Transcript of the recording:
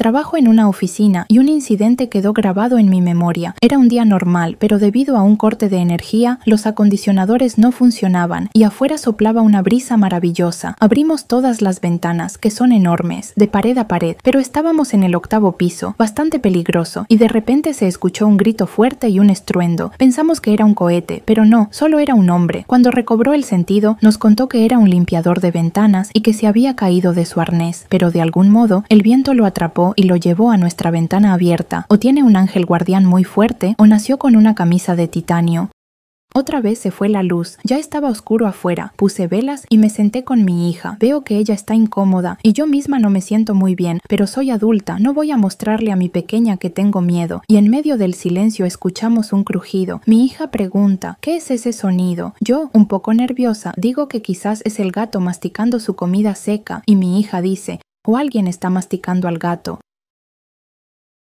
Trabajo en una oficina y un incidente quedó grabado en mi memoria. Era un día normal, pero debido a un corte de energía, los acondicionadores no funcionaban y afuera soplaba una brisa maravillosa. Abrimos todas las ventanas, que son enormes, de pared a pared, pero estábamos en el octavo piso, bastante peligroso, y de repente se escuchó un grito fuerte y un estruendo. Pensamos que era un cohete, pero no, solo era un hombre. Cuando recobró el sentido, nos contó que era un limpiador de ventanas y que se había caído de su arnés, pero de algún modo el viento lo atrapó y lo llevó a nuestra ventana abierta, o tiene un ángel guardián muy fuerte, o nació con una camisa de titanio. Otra vez se fue la luz, ya estaba oscuro afuera, puse velas y me senté con mi hija. Veo que ella está incómoda y yo misma no me siento muy bien, pero soy adulta, no voy a mostrarle a mi pequeña que tengo miedo. Y en medio del silencio escuchamos un crujido. Mi hija pregunta, ¿qué es ese sonido? Yo, un poco nerviosa, digo que quizás es el gato masticando su comida seca y mi hija dice, o alguien está masticando al gato